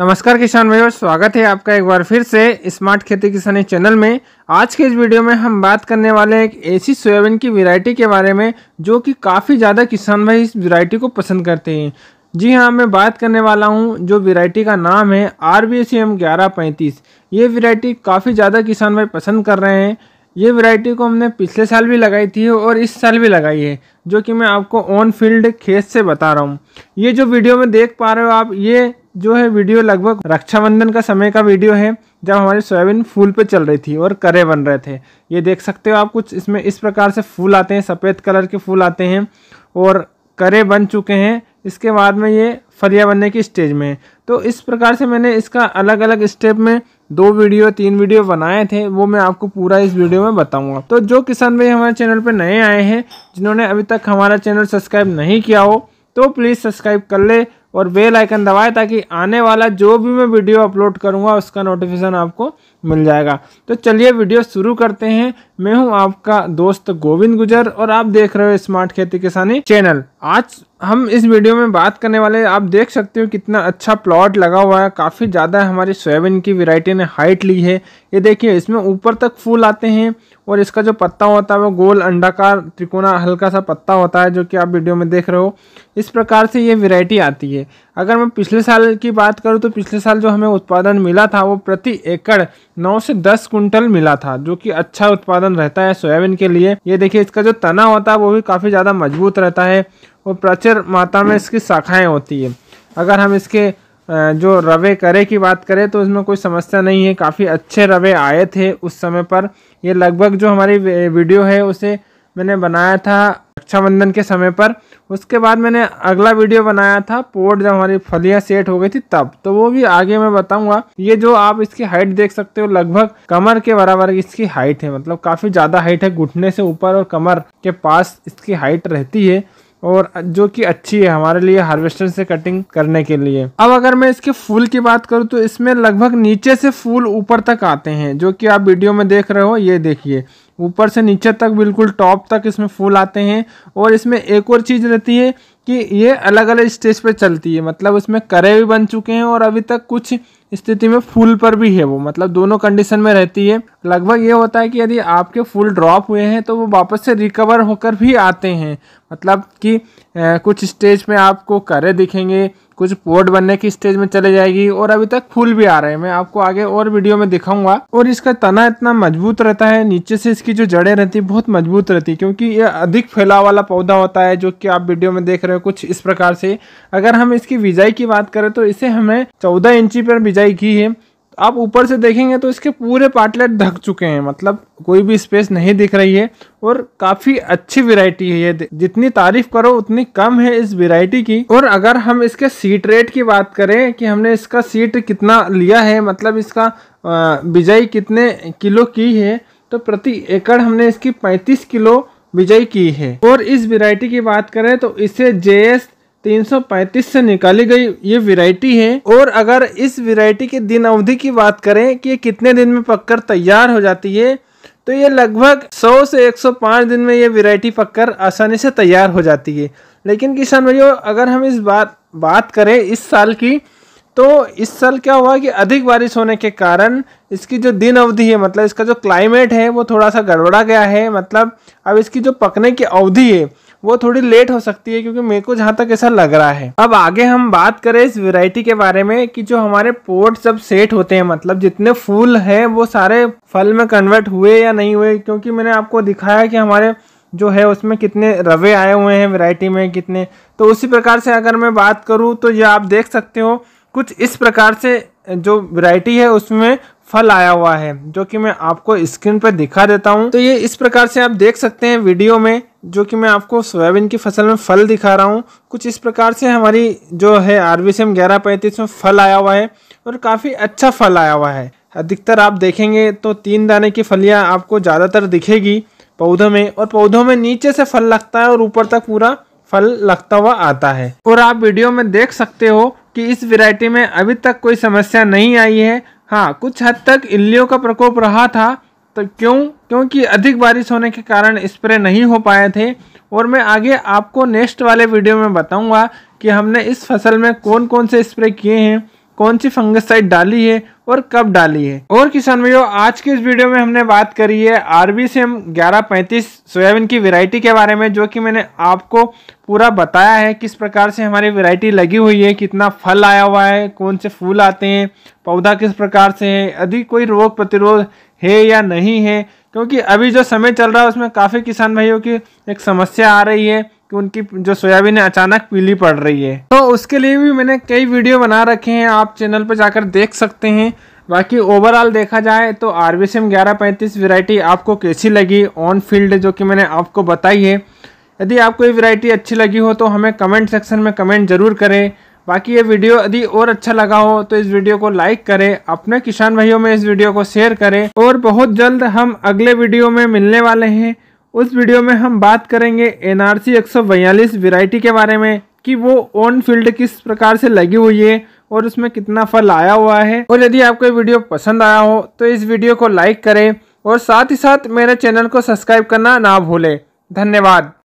नमस्कार किसान भाइयों स्वागत है आपका एक बार फिर से स्मार्ट खेती किसानी चैनल में आज के इस वीडियो में हम बात करने वाले हैं एक ऐसी सोयाबीन की वैरायटी के बारे में जो कि काफ़ी ज़्यादा किसान भाई इस वैरायटी को पसंद करते हैं जी हाँ मैं बात करने वाला हूँ जो वैरायटी का नाम है आर बी सी एम ग्यारह पैंतीस ये वैरायटी काफ़ी ज़्यादा किसान भाई पसंद कर रहे हैं ये वैरायटी को हमने पिछले साल भी लगाई थी और इस साल भी लगाई है जो कि मैं आपको ऑन फील्ड खेत से बता रहा हूँ ये जो वीडियो में देख पा रहे हो आप ये जो है वीडियो लगभग रक्षाबंधन का समय का वीडियो है जब हमारी सोयाबीन फूल पे चल रही थी और करे बन रहे थे ये देख सकते हो आप कुछ इसमें इस प्रकार से फूल आते हैं सफ़ेद कलर के फूल आते हैं और करे बन चुके हैं इसके बाद में ये फलिया बनने की स्टेज में है तो इस प्रकार से मैंने इसका अलग अलग स्टेप में दो वीडियो तीन वीडियो बनाए थे वो मैं आपको पूरा इस वीडियो में बताऊंगा तो जो किसान भाई हमारे चैनल पर नए आए हैं जिन्होंने अभी तक हमारा चैनल सब्सक्राइब नहीं किया हो तो प्लीज़ सब्सक्राइब कर ले और बेल आइकन दबाएं ताकि आने वाला जो भी मैं वीडियो अपलोड करूंगा उसका नोटिफिकेशन आपको मिल जाएगा तो चलिए वीडियो शुरू करते हैं मैं हूँ आपका दोस्त गोविंद गुजर और आप देख रहे हो स्मार्ट खेती किसानी चैनल आज हम इस वीडियो में बात करने वाले आप देख सकते हो कितना अच्छा प्लॉट लगा हुआ है काफ़ी ज़्यादा हमारी सोयाबीन की वेराइटी ने हाइट ली है ये देखिए इसमें ऊपर तक फूल आते हैं और इसका जो पत्ता होता है वो गोल अंडाकार त्रिकोणा हल्का सा पत्ता होता है जो कि आप वीडियो में देख रहे हो इस प्रकार से ये वेरायटी आती है अगर मैं पिछले साल की बात करूँ तो पिछले साल जो हमें उत्पादन मिला था वो प्रति एकड़ नौ से दस कुंटल मिला था जो कि अच्छा उत्पादन रहता है सोयाबीन के लिए ये देखिए इसका जो तना होता है वो भी काफ़ी ज़्यादा मजबूत रहता है और प्रचुर मात्रा में इसकी शाखाएँ होती है अगर हम इसके जो रवे करे की बात करें तो इसमें कोई समस्या नहीं है काफ़ी अच्छे रवे आए थे उस समय पर ये लगभग जो हमारी वीडियो है उसे मैंने बनाया था रक्षाबंधन के समय पर उसके बाद मैंने अगला वीडियो बनाया था पोर्ट जब हमारी फलियाँ सेट हो गई थी तब तो वो भी आगे मैं बताऊंगा ये जो आप इसकी हाइट देख सकते हो लगभग कमर के बराबर इसकी हाइट है मतलब काफ़ी ज़्यादा हाइट है घुटने से ऊपर और कमर के पास इसकी हाइट रहती है और जो कि अच्छी है हमारे लिए हार्वेस्टर से कटिंग करने के लिए अब अगर मैं इसके फूल की बात करूँ तो इसमें लगभग नीचे से फूल ऊपर तक आते हैं जो कि आप वीडियो में देख रहे हो ये देखिए ऊपर से नीचे तक बिल्कुल टॉप तक इसमें फूल आते हैं और इसमें एक और चीज़ रहती है कि ये अलग अलग स्टेज पर चलती है मतलब इसमें करे भी बन चुके हैं और अभी तक कुछ स्थिति में फूल पर भी है वो मतलब दोनों कंडीशन में रहती है लगभग ये होता है कि यदि आपके फुल ड्रॉप हुए हैं तो वो वापस से रिकवर होकर भी आते हैं मतलब कि कुछ स्टेज में आपको करे दिखेंगे कुछ पोर्ट बनने की स्टेज में चले जाएगी और अभी तक फूल भी आ रहे हैं मैं आपको आगे और वीडियो में दिखाऊंगा और इसका तना इतना मजबूत रहता है नीचे से इसकी जो जड़ें रहती है बहुत मजबूत रहती है क्योंकि ये अधिक फैलाव वाला पौधा होता है जो कि आप वीडियो में देख रहे हो कुछ इस प्रकार से अगर हम इसकी बिजाई की बात करें तो इसे हमें चौदह इंची पर बिजाई की है आप ऊपर से देखेंगे तो इसके पूरे पार्टलेट ढक चुके हैं मतलब कोई भी स्पेस नहीं दिख रही है और काफ़ी अच्छी वैरायटी है ये जितनी तारीफ करो उतनी कम है इस वैरायटी की और अगर हम इसके सीट रेट की बात करें कि हमने इसका सीट कितना लिया है मतलब इसका बिजाई कितने किलो की है तो प्रति एकड़ हमने इसकी पैंतीस किलो बिजाई की है और इस वैरायटी की बात करें तो इसे जे एस 335 से निकाली गई ये वैरायटी है और अगर इस वैरायटी की दिन अवधि की बात करें कि ये कितने दिन में पककर तैयार हो जाती है तो ये लगभग 100 से 105 दिन में ये वैरायटी पककर आसानी से तैयार हो जाती है लेकिन किसान भाइयों अगर हम इस बात बात करें इस साल की तो इस साल क्या हुआ कि अधिक बारिश होने के कारण इसकी जो दिन अवधि है मतलब इसका जो क्लाइमेट है वो थोड़ा सा गड़बड़ा गया है मतलब अब इसकी जो पकने की अवधि है वो थोड़ी लेट हो सकती है क्योंकि मेरे को जहाँ तक ऐसा लग रहा है अब आगे हम बात करें इस वेरायटी के बारे में कि जो हमारे पोर्ट सब सेट होते हैं मतलब जितने फूल हैं वो सारे फल में कन्वर्ट हुए या नहीं हुए क्योंकि मैंने आपको दिखाया कि हमारे जो है उसमें कितने रवे आए हुए हैं वैरायटी में कितने तो उसी प्रकार से अगर मैं बात करूँ तो ये आप देख सकते हो कुछ इस प्रकार से जो वैरायटी है उसमें फल आया हुआ है जो कि मैं आपको स्क्रीन पर दिखा देता हूँ तो ये इस प्रकार से आप देख सकते हैं वीडियो में जो कि मैं आपको सोयाबीन की फसल में फल दिखा रहा हूँ कुछ इस प्रकार से हमारी जो है आर बी सी एम ग्यारह पैंतीस में फल आया हुआ है और काफ़ी अच्छा फल आया हुआ है अधिकतर आप देखेंगे तो तीन दाने की फलियाँ आपको ज़्यादातर दिखेगी पौधों में और पौधों में नीचे से फल लगता है और ऊपर तक पूरा फल लगता हुआ आता है और आप वीडियो में देख सकते हो कि इस वेरायटी में अभी तक कोई समस्या नहीं आई है हाँ कुछ हद तक इल्लियों का प्रकोप रहा था तो क्यों क्योंकि अधिक बारिश होने के कारण स्प्रे नहीं हो पाए थे और मैं आगे आपको नेक्स्ट वाले वीडियो में बताऊंगा कि हमने इस फसल में कौन कौन से स्प्रे किए हैं कौन सी फंगसाइड डाली है और कब डाली है और किसान भाइयों आज के इस वीडियो में हमने बात करी है आरबी से हम ग्यारह पैंतीस सोयाबीन की वेरायटी के बारे में जो कि मैंने आपको पूरा बताया है किस प्रकार से हमारी वेरायटी लगी हुई है कितना फल आया हुआ है कौन से फूल आते हैं पौधा किस प्रकार से है यदि कोई रोग प्रतिरोध है या नहीं है क्योंकि अभी जो समय चल रहा है उसमें काफ़ी किसान भाइयों की एक समस्या आ रही है कि उनकी जो सोयाबीन है अचानक पीली पड़ रही है तो उसके लिए भी मैंने कई वीडियो बना रखे हैं आप चैनल पर जाकर देख सकते हैं बाकी ओवरऑल देखा जाए तो आर बी सी ग्यारह पैंतीस आपको कैसी लगी ऑन फील्ड जो कि मैंने आपको बताई है यदि आपको ये वैरायटी अच्छी लगी हो तो हमें कमेंट सेक्शन में कमेंट ज़रूर करें बाकी ये वीडियो यदि और अच्छा लगा हो तो इस वीडियो को लाइक करें अपने किसान भाइयों में इस वीडियो को शेयर करें और बहुत जल्द हम अगले वीडियो में मिलने वाले हैं उस वीडियो में हम बात करेंगे एन आर सी एक सौ बयालीस वेराइटी के बारे में कि वो ऑन फील्ड किस प्रकार से लगी हुई है और उसमें कितना फल आया हुआ है और यदि आपको वीडियो पसंद आया हो तो इस वीडियो को लाइक करें और साथ ही साथ मेरे चैनल को सब्सक्राइब करना ना भूलें धन्यवाद